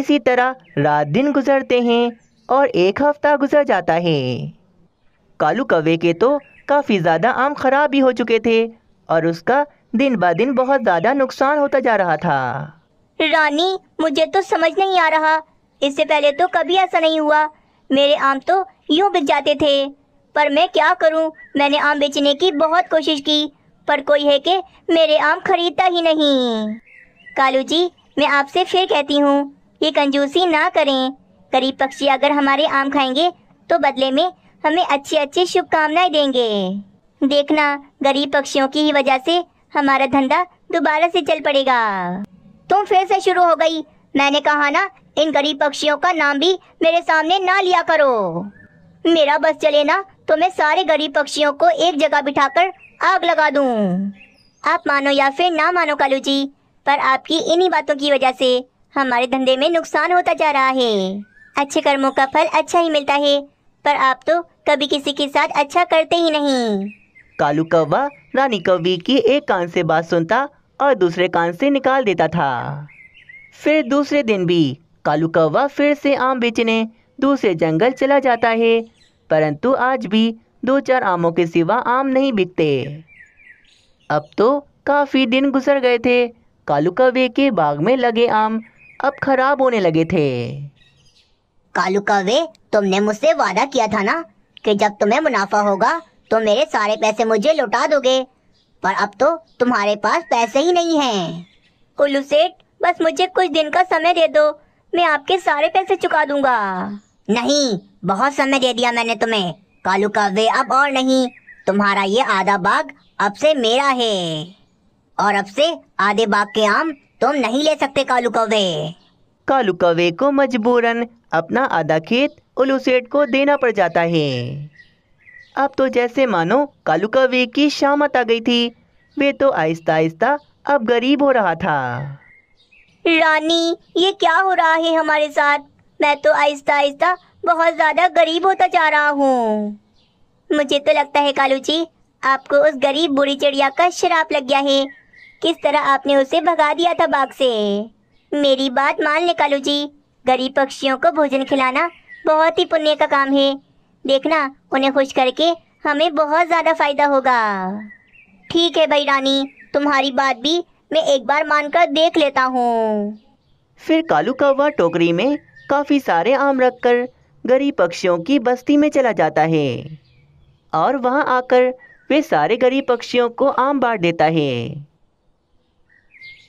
इसी तरह रात दिन गुजरते हैं और एक हफ्ता गुजर जाता है कालू कवे के तो काफ़ी ज़्यादा आम खराब भी हो चुके थे और उसका दिन ब दिन बहुत ज़्यादा नुकसान होता जा रहा था रानी मुझे तो समझ नहीं आ रहा इससे पहले तो कभी ऐसा नहीं हुआ मेरे आम तो यूं बिक जाते थे पर मैं क्या करूं? मैंने आम बेचने की बहुत कोशिश की पर कोई है कि मेरे आम खरीदता ही नहीं कालू जी मैं आपसे फिर कहती हूँ ये कंजूसी ना करें गरीब पक्षी अगर हमारे आम खाएंगे तो बदले में हमें अच्छी अच्छी शुभकामनाएं देंगे देखना गरीब पक्षियों की ही वजह से हमारा धंधा दोबारा से चल पड़ेगा तुम फिर से शुरू हो गई मैंने कहा ना इन गरीब पक्षियों का नाम भी मेरे सामने ना लिया करो मेरा बस चले ना तो मैं सारे गरीब पक्षियों को एक जगह बिठाकर आग लगा दूं। आप मानो या फिर ना मानो कालू जी पर आपकी इन्हीं बातों की वजह से हमारे धंधे में नुकसान होता जा रहा है अच्छे कर्मों का फल अच्छा ही मिलता है पर आप तो कभी किसी के साथ अच्छा करते ही नहीं कालू कौवा रानी कौवी की एक कान से बात सुनता और दूसरे कान से निकाल देता था फिर दूसरे दिन भी कालू कौवा फिर से आम बेचने दूसरे जंगल चला जाता है परंतु आज भी दो चार आमों के सिवा आम नहीं बिकते अब तो काफ़ी दिन गुजर गए थे कालू कौवे के बाग में लगे आम अब खराब होने लगे थे कालू कावे तुमने मुझसे वादा किया था ना कि जब तुम्हें मुनाफा होगा तो मेरे सारे पैसे मुझे लौटा दोगे पर अब तो तुम्हारे पास पैसे ही नहीं हैं। उल्लू सेठ बस मुझे कुछ दिन का समय दे दो मैं आपके सारे पैसे चुका दूंगा नहीं बहुत समय दे दिया मैंने तुम्हें कालू का वे अब और नहीं तुम्हारा ये आधा बाग अब से मेरा है और अब से आधे बाग के आम तुम नहीं ले सकते कालू कौवे कालू कौवे को मजबूरन अपना आधा खेत उल्लू सेठ को देना पड़ जाता है अब तो जैसे मानो कालू कौवे की शामत आ गई थी वे तो आहिस्ता आहिस्ता अब गरीब हो रहा था रानी ये क्या हो रहा है हमारे साथ मैं तो आहिस्ता आहिस्ता बहुत ज़्यादा गरीब होता जा रहा हूँ मुझे तो लगता है कालू जी आपको उस गरीब बुरी चिड़िया का शराब लग गया है किस तरह आपने उसे भगा दिया था बाग से मेरी बात मान ले कालू जी गरीब पक्षियों को भोजन खिलाना बहुत ही पुण्य का काम है देखना उन्हें खुश करके हमें बहुत ज़्यादा फायदा होगा ठीक है भाई रानी तुम्हारी बात भी मैं एक बार मानकर देख लेता हूँ फिर कालू कौवा टोकरी में काफ़ी सारे आम रखकर गरीब पक्षियों की बस्ती में चला जाता है और वहाँ आकर वे सारे गरीब पक्षियों को आम बांट देता है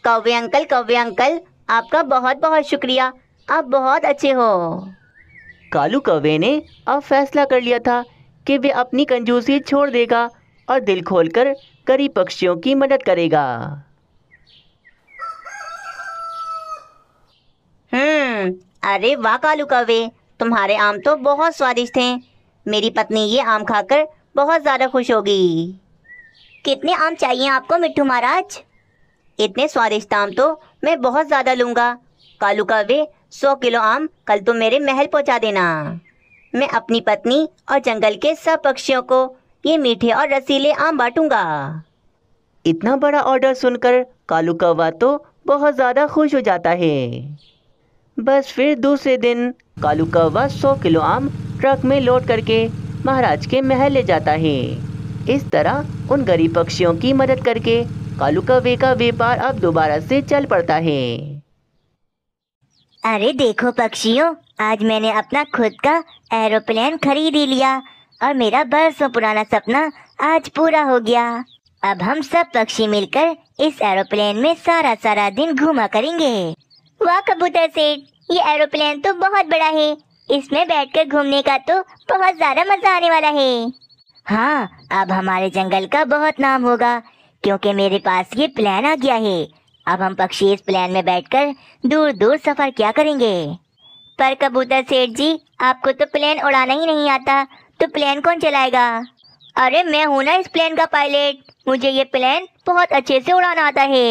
कव्य अंकल कव्य अंकल आपका बहुत बहुत शुक्रिया आप बहुत अच्छे हो कालू कव्य ने अब फैसला कर लिया था कि वे अपनी कंजूसी छोड़ देगा और दिल खोलकर गरीब पक्षियों की मदद करेगा हम्म अरे वाह कालू कवे तुम्हारे आम तो बहुत स्वादिष्ट हैं मेरी पत्नी ये आम खाकर बहुत ज़्यादा खुश होगी कितने आम चाहिए आपको मिट्टू महाराज इतने स्वादिष्ट आम तो मैं बहुत ज़्यादा लूंगा कालू वे सौ किलो आम कल तुम मेरे महल पहुँचा देना मैं अपनी पत्नी और जंगल के सब पक्षियों को ये मीठे और रसीले आम बांटूंगा इतना बड़ा ऑर्डर सुनकर कालू कौवा तो बहुत ज़्यादा खुश हो जाता है बस फिर दूसरे दिन कालू कौवा सौ किलो आम ट्रक में लोड करके महाराज के महल ले जाता है इस तरह उन गरीब पक्षियों की मदद करके कालू का वे का व्यापार अब दोबारा से चल पड़ता है अरे देखो पक्षियों आज मैंने अपना खुद का एरोप्लेन खरीद ही लिया और मेरा बरसों पुराना सपना आज पूरा हो गया अब हम सब पक्षी मिलकर इस एरोप्लेन में सारा सारा दिन घूमा करेंगे वाह कबूतर सेठ ये एरोप्लेन तो बहुत बड़ा है इसमें बैठकर घूमने का तो बहुत ज्यादा मजा आने वाला है हाँ अब हमारे जंगल का बहुत नाम होगा क्योंकि मेरे पास ये प्लान आ गया है अब हम पक्षी इस प्लान में बैठकर दूर दूर सफर क्या करेंगे पर कबूतर सेठ जी आपको तो प्लेन उड़ाना ही नहीं आता तो प्लेन कौन चलाएगा अरे मैं हूँ ना इस प्लेन का पायलट मुझे ये प्लेन बहुत अच्छे से उड़ाना आता है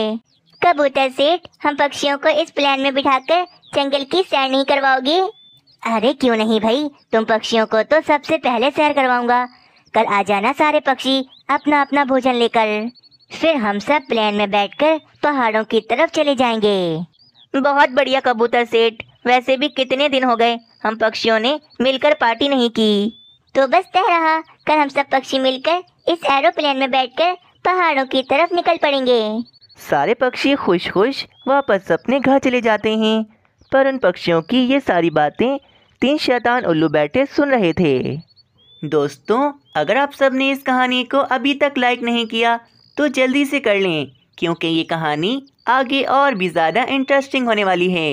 कबूतर सेठ हम पक्षियों को इस प्लेन में बिठाकर जंगल की सैर नहीं करवाओगे अरे क्यों नहीं भाई तुम पक्षियों को तो सबसे पहले सैर करवाऊंगा कल आ जाना सारे पक्षी अपना अपना भोजन लेकर फिर हम सब प्लेन में बैठकर पहाड़ों की तरफ चले जाएंगे बहुत बढ़िया कबूतर सेठ वैसे भी कितने दिन हो गए हम पक्षियों ने मिलकर पार्टी नहीं की तो बस तय रहा कल हम सब पक्षी मिलकर इस एरोप्लेन में बैठकर पहाड़ों की तरफ निकल पड़ेंगे सारे पक्षी खुश खुश वापस अपने घर चले जाते हैं पर उन पक्षियों की ये सारी बातें तीन शैतान उल्लू बैठे सुन रहे थे दोस्तों अगर आप सब ने इस कहानी को अभी तक लाइक नहीं किया तो जल्दी से कर लें क्योंकि ये कहानी आगे और भी ज़्यादा इंटरेस्टिंग होने वाली है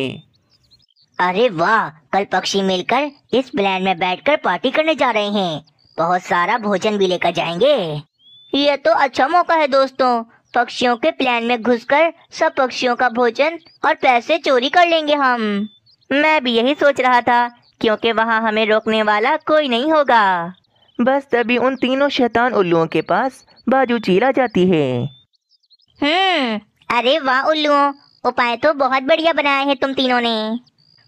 अरे वाह कल पक्षी मिलकर इस प्लान में बैठकर पार्टी करने जा रहे हैं बहुत सारा भोजन भी लेकर जाएंगे ये तो अच्छा मौका है दोस्तों पक्षियों के प्लान में घुसकर सब पक्षियों का भोजन और पैसे चोरी कर लेंगे हम मैं भी यही सोच रहा था क्योंकि वहाँ हमें रोकने वाला कोई नहीं होगा बस तभी उन तीनों शैतान उल्लुओं के पास बाजू आ जाती है हम्म अरे वाह उल्लुओं उपाय तो बहुत बढ़िया बनाया है तुम तीनों ने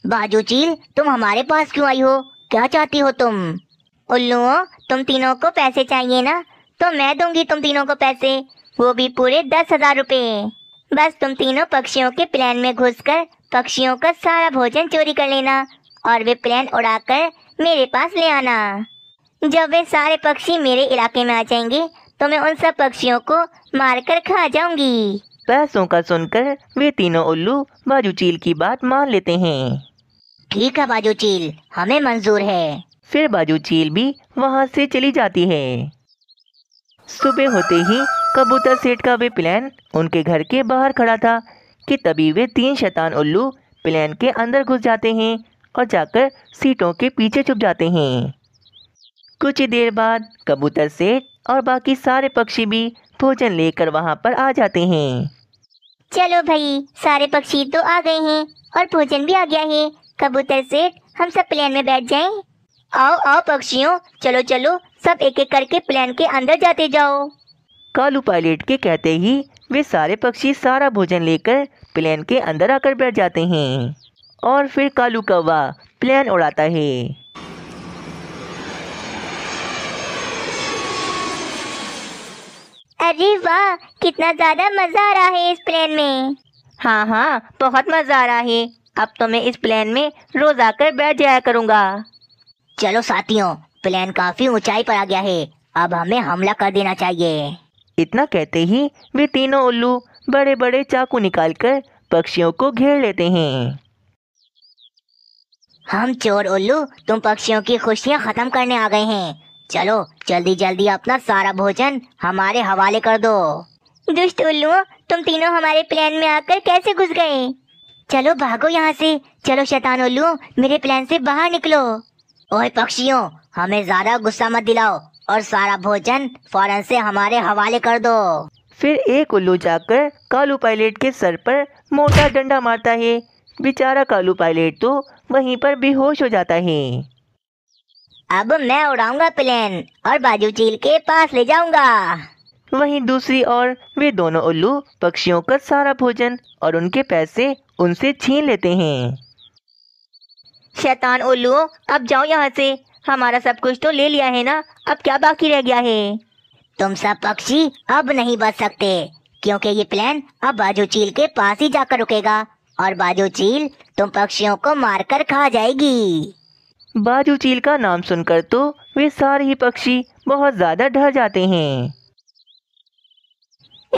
बाजू चील तुम हमारे पास क्यों आई हो क्या चाहती हो तुम उल्लुओं तुम तीनों को पैसे चाहिए ना तो मैं दूंगी तुम तीनों को पैसे वो भी पूरे दस हजार रुपए बस तुम तीनों पक्षियों के प्लान में घुसकर पक्षियों का सारा भोजन चोरी कर लेना और वे प्लान उड़ाकर मेरे पास ले आना जब वे सारे पक्षी मेरे इलाके में आ जाएंगे तो मैं उन सब पक्षियों को मारकर खा जाऊंगी पैसों का सुनकर वे तीनों उल्लू बाजू चील की बात मान लेते हैं ठीक है बाजू चील हमें मंजूर है फिर बाजू चील भी वहाँ से चली जाती है सुबह होते ही कबूतर सेठ का वे प्लान उनके घर के बाहर खड़ा था कि तभी वे तीन शैतान उल्लू प्लान के अंदर घुस जाते हैं और जाकर सीटों के पीछे छुप जाते हैं कुछ ही देर बाद कबूतर सेठ और बाकी सारे पक्षी भी भोजन लेकर वहाँ पर आ जाते हैं चलो भाई सारे पक्षी तो आ गए हैं और भोजन भी आ गया है कबूतर सेठ हम सब प्लेन में बैठ जाएं। आओ आओ पक्षियों चलो चलो सब एक एक करके प्लेन के अंदर जाते जाओ कालू पायलट के कहते ही वे सारे पक्षी सारा भोजन लेकर प्लेन के अंदर आकर बैठ जाते हैं और फिर कालू कौवा प्लेन उड़ाता है अरे वाह कितना ज़्यादा मज़ा आ रहा है इस प्लेन में हाँ हाँ बहुत मज़ा आ रहा है अब तो मैं इस प्लेन में रोज आकर बैठ जाया करूँगा चलो साथियों प्लेन काफ़ी ऊंचाई पर आ गया है अब हमें हमला कर देना चाहिए इतना कहते ही वे तीनों उल्लू बड़े बड़े चाकू निकालकर पक्षियों को घेर लेते हैं हम चोर उल्लू तुम पक्षियों की खुशियाँ खत्म करने आ गए हैं चलो जल्दी जल्दी अपना सारा भोजन हमारे हवाले कर दो दुष्ट उल्लू तुम तीनों हमारे प्लान में आकर कैसे घुस गए चलो भागो यहाँ से चलो शैतान उल्लू मेरे प्लान से बाहर निकलो ओए पक्षियों हमें ज्यादा गुस्सा मत दिलाओ और सारा भोजन फौरन से हमारे हवाले कर दो फिर एक उल्लू जाकर कालू पायलट के सर पर मोटा डंडा मारता है बेचारा कालू पायलट तो वहीं पर बेहोश हो जाता है अब मैं उड़ाऊंगा प्लेन और बाजू चील के पास ले जाऊंगा वहीं दूसरी ओर वे दोनों उल्लू पक्षियों का सारा भोजन और उनके पैसे उनसे छीन लेते हैं शैतान उल्लू अब जाओ यहाँ से हमारा सब कुछ तो ले लिया है ना अब क्या बाकी रह गया है तुम सब पक्षी अब नहीं बच सकते क्योंकि ये प्लान अब बाजू चील के पास ही जाकर रुकेगा और बाजू चील तुम पक्षियों को मारकर खा जाएगी बाजू चील का नाम सुनकर तो वे सारे ही पक्षी बहुत ज़्यादा डर जाते हैं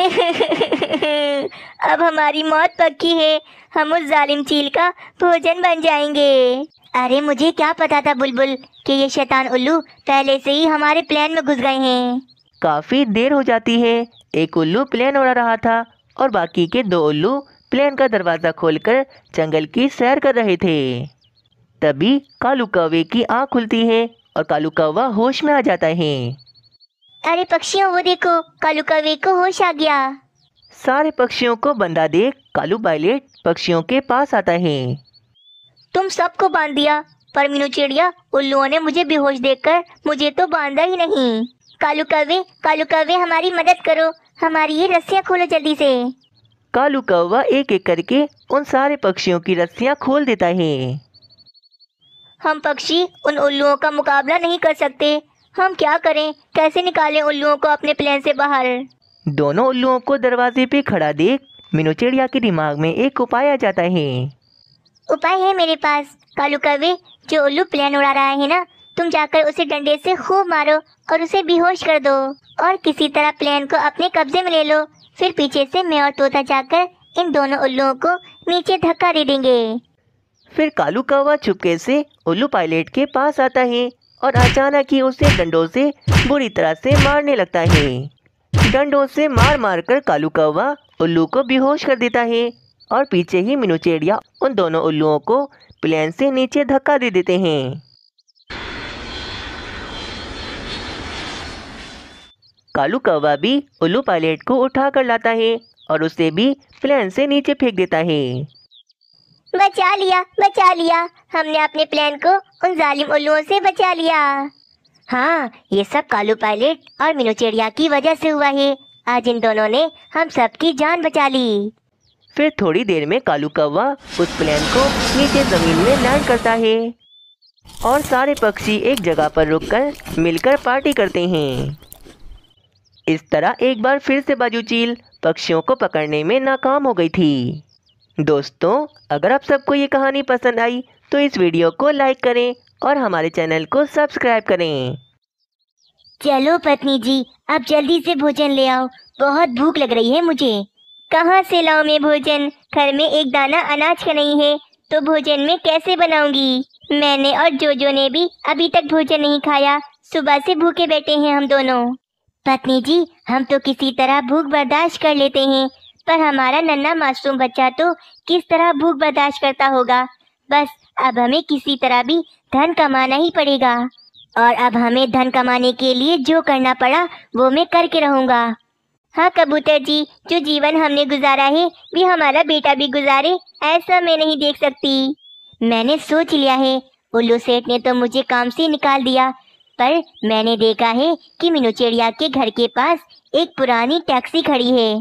अब हमारी मौत पक्की है हम उस जालिम चील का भोजन बन जाएंगे अरे मुझे क्या पता था बुलबुल कि ये शैतान उल्लू पहले से ही हमारे प्लान में घुस गए हैं काफ़ी देर हो जाती है एक उल्लू प्लेन उड़ा रहा था और बाकी के दो उल्लू प्लेन का दरवाज़ा खोलकर जंगल की सैर कर रहे थे तभी कालू कौवे की आँख खुलती है और कालू कौवा होश में आ जाता है अरे पक्षियों वो देखो कालू कौवे को होश आ गया सारे पक्षियों को बंधा देख कालू बायलेट पक्षियों के पास आता है तुम सबको बांध दिया पर मीनू चिड़िया उल्लुओं ने मुझे बेहोश देखकर मुझे तो बांधा ही नहीं कालू कौवे कालू कौवे हमारी मदद करो हमारी ये रस्सियाँ खोलो जल्दी से कालू कौवा एक एक करके उन सारे पक्षियों की रस्सियाँ खोल देता है हम पक्षी उन उल्लुओं का मुकाबला नहीं कर सकते हम क्या करें कैसे निकालें उल्लुओं को अपने प्लेन से बाहर दोनों उल्लुओं को दरवाजे पे खड़ा देख मीनू चिड़िया के दिमाग में एक उपाय आ जाता है उपाय है मेरे पास कालू कवे जो उल्लू प्लेन उड़ा रहा है ना तुम जाकर उसे डंडे से खूब मारो और उसे बेहोश कर दो और किसी तरह प्लेन को अपने कब्जे में ले लो फिर पीछे से मैं और तोता जाकर इन दोनों उल्लुओं को नीचे धक्का दे देंगे फिर कालू कौवा चुपके से उल्लू पायलट के पास आता है और अचानक ही उसे डंडों से बुरी तरह से मारने लगता है डंडों से मार मार कर कालू कौवा उल्लू को बेहोश कर देता है और पीछे ही मिनुचेड़िया उन दोनों उल्लुओं को प्लेन से नीचे धक्का दे देते हैं कालू कौवा भी उल्लू पायलट को उठा कर लाता है और उसे भी प्लेन से नीचे फेंक देता है बचा लिया बचा लिया हमने अपने प्लान को उन जालिम उल्लुओं से बचा लिया हाँ ये सब कालू पायलट और मीनू चिड़िया की वजह से हुआ है आज इन दोनों ने हम सबकी जान बचा ली फिर थोड़ी देर में कालू कौवा उस प्लान को नीचे जमीन में लैंड करता है और सारे पक्षी एक जगह पर रुककर मिलकर पार्टी करते हैं इस तरह एक बार फिर से चील पक्षियों को पकड़ने में नाकाम हो गई थी दोस्तों अगर आप सबको ये कहानी पसंद आई तो इस वीडियो को लाइक करें और हमारे चैनल को सब्सक्राइब करें चलो पत्नी जी अब जल्दी से भोजन ले आओ बहुत भूख लग रही है मुझे कहाँ से लाऊं मैं भोजन घर में एक दाना अनाज का नहीं है तो भोजन में कैसे बनाऊंगी मैंने और जोजो ने भी अभी तक भोजन नहीं खाया सुबह से भूखे बैठे हैं हम दोनों पत्नी जी हम तो किसी तरह भूख बर्दाश्त कर लेते हैं पर हमारा नन्ना मासूम बच्चा तो किस तरह भूख बर्दाश्त करता होगा बस अब हमें किसी तरह भी धन कमाना ही पड़ेगा और अब हमें धन कमाने के लिए जो करना पड़ा वो मैं करके रहूँगा हाँ कबूतर जी जो जीवन हमने गुजारा है भी हमारा बेटा भी गुजारे ऐसा मैं नहीं देख सकती मैंने सोच लिया है उल्लू सेठ ने तो मुझे काम से निकाल दिया पर मैंने देखा है कि मीनू चिड़िया के घर के पास एक पुरानी टैक्सी खड़ी है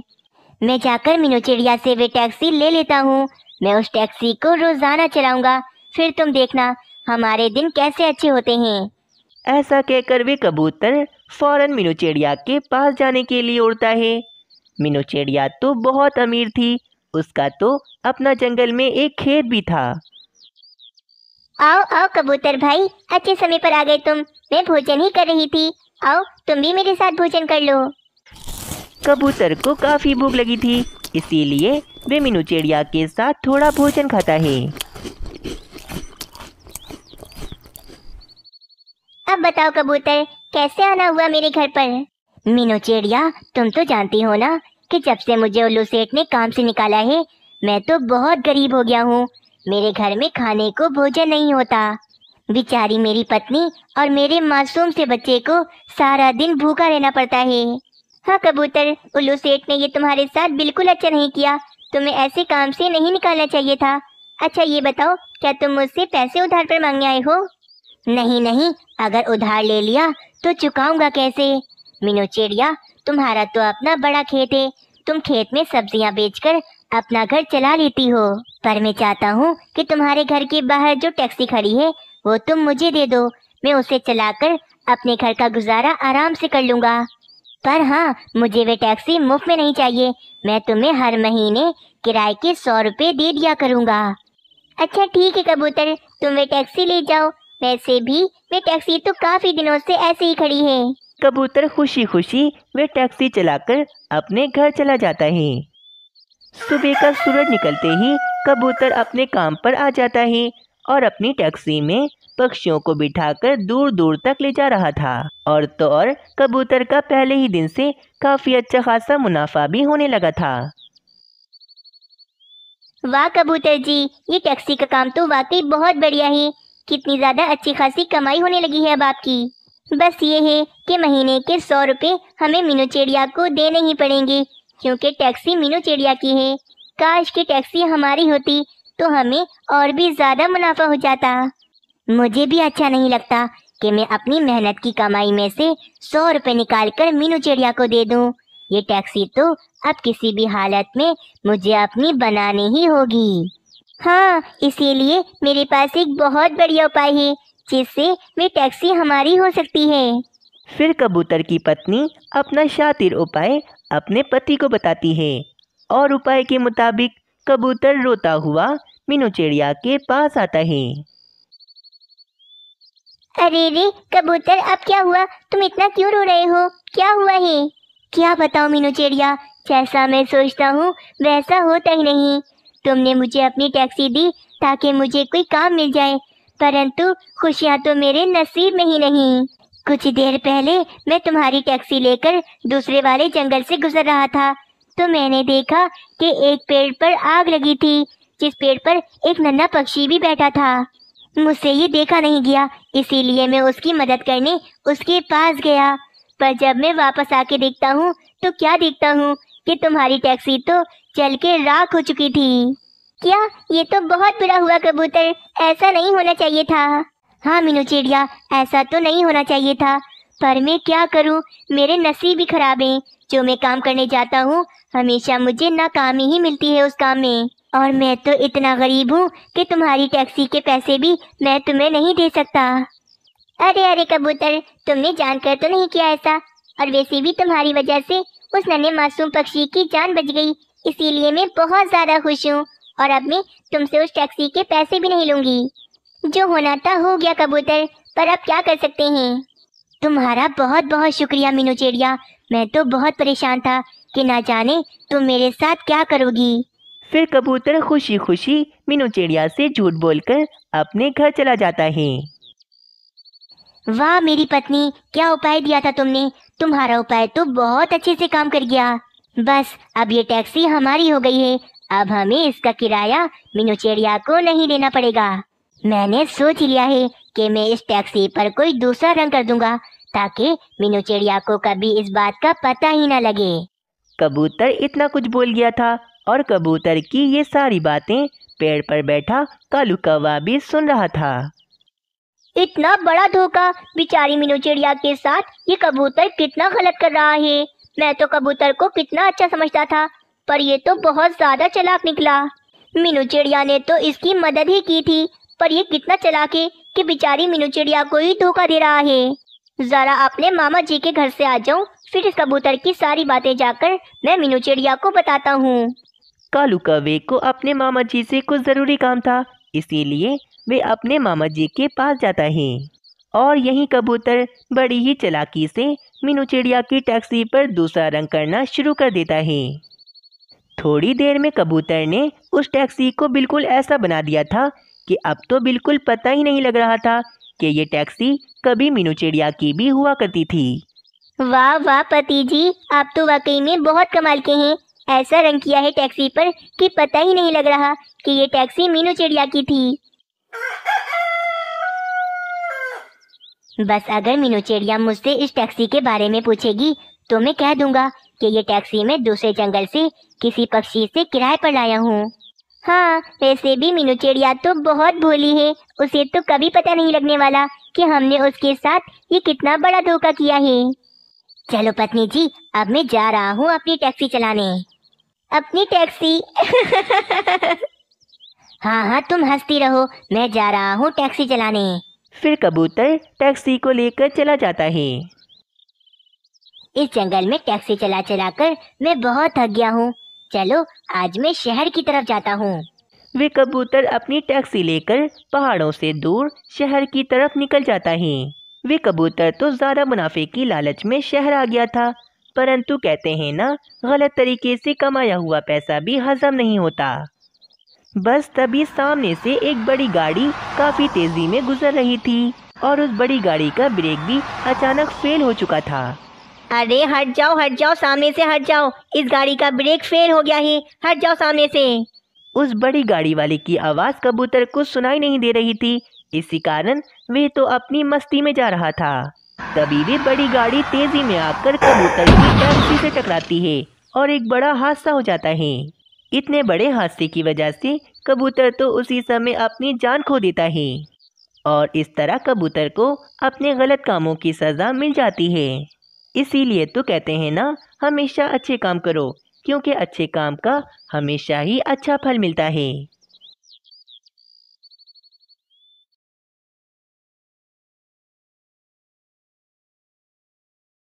मैं जाकर मीनू चिड़िया से वे टैक्सी ले लेता हूँ मैं उस टैक्सी को रोजाना चलाऊंगा फिर तुम देखना हमारे दिन कैसे अच्छे होते हैं ऐसा कहकर वे कबूतर फौरन मीनू चिड़िया के पास जाने के लिए उड़ता है मीनू चिड़िया तो बहुत अमीर थी उसका तो अपना जंगल में एक खेत भी था आओ आओ कबूतर भाई अच्छे समय पर आ गए तुम मैं भोजन ही कर रही थी आओ तुम भी मेरे साथ भोजन कर लो कबूतर को काफ़ी भूख लगी थी इसीलिए वे मीनू चिड़िया के साथ थोड़ा भोजन खाता है अब बताओ कबूतर कैसे आना हुआ मेरे घर पर मीनू चिड़िया तुम तो जानती हो ना कि जब से मुझे उल्लू सेठ ने काम से निकाला है मैं तो बहुत गरीब हो गया हूँ मेरे घर में खाने को भोजन नहीं होता बेचारी मेरी पत्नी और मेरे मासूम से बच्चे को सारा दिन भूखा रहना पड़ता है हाँ कबूतर उल्लू सेठ ने ये तुम्हारे साथ बिल्कुल अच्छा नहीं किया तुम्हें ऐसे काम से नहीं निकालना चाहिए था अच्छा ये बताओ क्या तुम मुझसे पैसे उधार पर मांगने आए हो नहीं नहीं अगर उधार ले लिया तो चुकाऊंगा कैसे मीनू चिड़िया तुम्हारा तो अपना बड़ा खेत है तुम खेत में सब्जियां बेचकर अपना घर चला लेती हो पर मैं चाहता हूँ कि तुम्हारे घर के बाहर जो टैक्सी खड़ी है वो तुम मुझे दे दो मैं उसे चलाकर अपने घर का गुजारा आराम से कर लूँगा पर हाँ मुझे वे टैक्सी मुफ्त में नहीं चाहिए मैं तुम्हें हर महीने किराए के सौ रुपये दे दिया करूँगा अच्छा ठीक है कबूतर तुम वे टैक्सी ले जाओ वैसे भी वे टैक्सी तो काफ़ी दिनों से ऐसे ही खड़ी है कबूतर खुशी खुशी वे टैक्सी चलाकर अपने घर चला जाता है सुबह का सूरज निकलते ही कबूतर अपने काम पर आ जाता है और अपनी टैक्सी में पक्षियों को बिठाकर दूर दूर तक ले जा रहा था और तो और कबूतर का पहले ही दिन से काफी अच्छा खासा मुनाफा भी होने लगा था वाह कबूतर जी ये टैक्सी का काम तो वाकई बहुत बढ़िया है कितनी ज्यादा अच्छी खासी कमाई होने लगी है अब आपकी बस ये है कि महीने के सौ रुपए हमें मीनू चिड़िया को देने ही पड़ेंगे क्योंकि टैक्सी मीनू चिड़िया की है काश की टैक्सी हमारी होती तो हमें और भी ज़्यादा मुनाफा हो जाता मुझे भी अच्छा नहीं लगता कि मैं अपनी मेहनत की कमाई में से सौ रुपए निकाल कर मीनू चिड़िया को दे दूं। ये टैक्सी तो अब किसी भी हालत में मुझे अपनी बनानी ही होगी हाँ इसीलिए मेरे पास एक बहुत बढ़िया उपाय है जिससे वे टैक्सी हमारी हो सकती है फिर कबूतर की पत्नी अपना शातिर उपाय अपने पति को बताती है और उपाय के मुताबिक कबूतर रोता हुआ मीनू चिड़िया के पास आता है अरे रे कबूतर अब क्या हुआ तुम इतना क्यों रो रहे हो क्या हुआ है क्या बताओ मीनू चिड़िया जैसा मैं सोचता हूँ वैसा होता ही नहीं तुमने मुझे अपनी टैक्सी दी ताकि मुझे कोई काम मिल जाए परंतु खुशियाँ तो मेरे नसीब में ही नहीं कुछ देर पहले मैं तुम्हारी टैक्सी लेकर दूसरे वाले जंगल से गुजर रहा था तो मैंने देखा कि एक पेड़ पर आग लगी थी जिस पेड़ पर एक नन्हा पक्षी भी बैठा था मुझसे ये देखा नहीं गया इसीलिए मैं उसकी मदद करने उसके पास गया पर जब मैं वापस आके देखता हूँ तो क्या देखता हूँ कि तुम्हारी टैक्सी तो चल के राख हो चुकी थी क्या ये तो बहुत बुरा हुआ कबूतर ऐसा नहीं होना चाहिए था हाँ मीनू चिड़िया ऐसा तो नहीं होना चाहिए था पर मैं क्या करूँ मेरे नसीब भी खराब हैं जो मैं काम करने जाता हूँ हमेशा मुझे नाकामी ही मिलती है उस काम में और मैं तो इतना गरीब हूँ कि तुम्हारी टैक्सी के पैसे भी मैं तुम्हें नहीं दे सकता अरे अरे कबूतर तुमने जानकर तो नहीं किया ऐसा और वैसे भी तुम्हारी वजह से उस नन्हे मासूम पक्षी की जान बच गई इसीलिए मैं बहुत ज़्यादा खुश हूँ और अब मैं तुमसे उस टैक्सी के पैसे भी नहीं लूँगी जो होना था हो गया कबूतर पर अब क्या कर सकते हैं तुम्हारा बहुत बहुत शुक्रिया मीनू चिड़िया मैं तो बहुत परेशान था कि ना जाने तुम मेरे साथ क्या करोगी फिर कबूतर खुशी खुशी मीनू चिड़िया से झूठ बोलकर अपने घर चला जाता है वाह मेरी पत्नी क्या उपाय दिया था तुमने तुम्हारा उपाय तो बहुत अच्छे से काम कर गया बस अब ये टैक्सी हमारी हो गई है अब हमें इसका किराया मीनू चिड़िया को नहीं देना पड़ेगा मैंने सोच लिया है कि मैं इस टैक्सी पर कोई दूसरा रंग कर दूंगा ताकि मीनू चिड़िया को कभी इस बात का पता ही ना लगे कबूतर इतना कुछ बोल गया था और कबूतर की ये सारी बातें पेड़ पर बैठा कालू कौवा भी सुन रहा था इतना बड़ा धोखा बिचारी मीनू चिड़िया के साथ ये कबूतर कितना गलत कर रहा है मैं तो कबूतर को कितना अच्छा समझता था पर ये तो बहुत ज्यादा चलाक निकला मीनू चिड़िया ने तो इसकी मदद ही की थी पर ये कितना चलाक है कि बिचारी मीनू चिड़िया को ही धोखा दे रहा है जरा अपने मामा जी के घर से आ जाऊं फिर इस कबूतर की सारी बातें जाकर मैं मीनू चिड़िया को बताता हूँ कालू कौवे को अपने मामा जी से कुछ ज़रूरी काम था इसीलिए वे अपने मामा जी के पास जाता है और यही कबूतर बड़ी ही चलाकी से मीनू चिड़िया की टैक्सी पर दूसरा रंग करना शुरू कर देता है थोड़ी देर में कबूतर ने उस टैक्सी को बिल्कुल ऐसा बना दिया था कि अब तो बिल्कुल पता ही नहीं लग रहा था कि ये टैक्सी कभी मीनू चिड़िया की भी हुआ करती थी वाह वाह पति जी आप तो वाकई में बहुत कमाल के हैं ऐसा रंग किया है टैक्सी पर कि पता ही नहीं लग रहा कि ये टैक्सी मीनू चिड़िया की थी बस अगर मीनू चिड़िया मुझसे इस टैक्सी के बारे में पूछेगी तो मैं कह दूंगा कि ये टैक्सी मैं दूसरे जंगल से किसी पक्षी से किराए पर लाया हूँ हाँ वैसे भी मीनू चिड़िया तो बहुत भोली है उसे तो कभी पता नहीं लगने वाला कि हमने उसके साथ ये कितना बड़ा धोखा किया है चलो पत्नी जी अब मैं जा रहा हूँ अपनी टैक्सी चलाने अपनी टैक्सी हाँ हाँ तुम हंसती रहो मैं जा रहा हूँ टैक्सी चलाने फिर कबूतर टैक्सी को लेकर चला जाता है इस जंगल में टैक्सी चला चला कर मैं बहुत थक गया हूँ चलो आज मैं शहर की तरफ जाता हूँ वे कबूतर अपनी टैक्सी लेकर पहाड़ों से दूर शहर की तरफ निकल जाता है वे कबूतर तो ज़्यादा मुनाफे की लालच में शहर आ गया था परंतु कहते हैं ना गलत तरीके से कमाया हुआ पैसा भी हजम नहीं होता बस तभी सामने से एक बड़ी गाड़ी काफ़ी तेज़ी में गुजर रही थी और उस बड़ी गाड़ी का ब्रेक भी अचानक फेल हो चुका था अरे हट जाओ हट जाओ सामने से हट जाओ इस गाड़ी का ब्रेक फेल हो गया है हट जाओ सामने से उस बड़ी गाड़ी वाले की आवाज़ कबूतर को सुनाई नहीं दे रही थी इसी कारण वे तो अपनी मस्ती में जा रहा था तभी भी बड़ी गाड़ी तेजी में आकर कबूतर की टैक्सी से टकराती है और एक बड़ा हादसा हो जाता है इतने बड़े हादसे की वजह से कबूतर तो उसी समय अपनी जान खो देता है और इस तरह कबूतर को अपने गलत कामों की सज़ा मिल जाती है इसीलिए तो कहते हैं ना हमेशा अच्छे काम करो क्योंकि अच्छे काम का हमेशा ही अच्छा फल मिलता है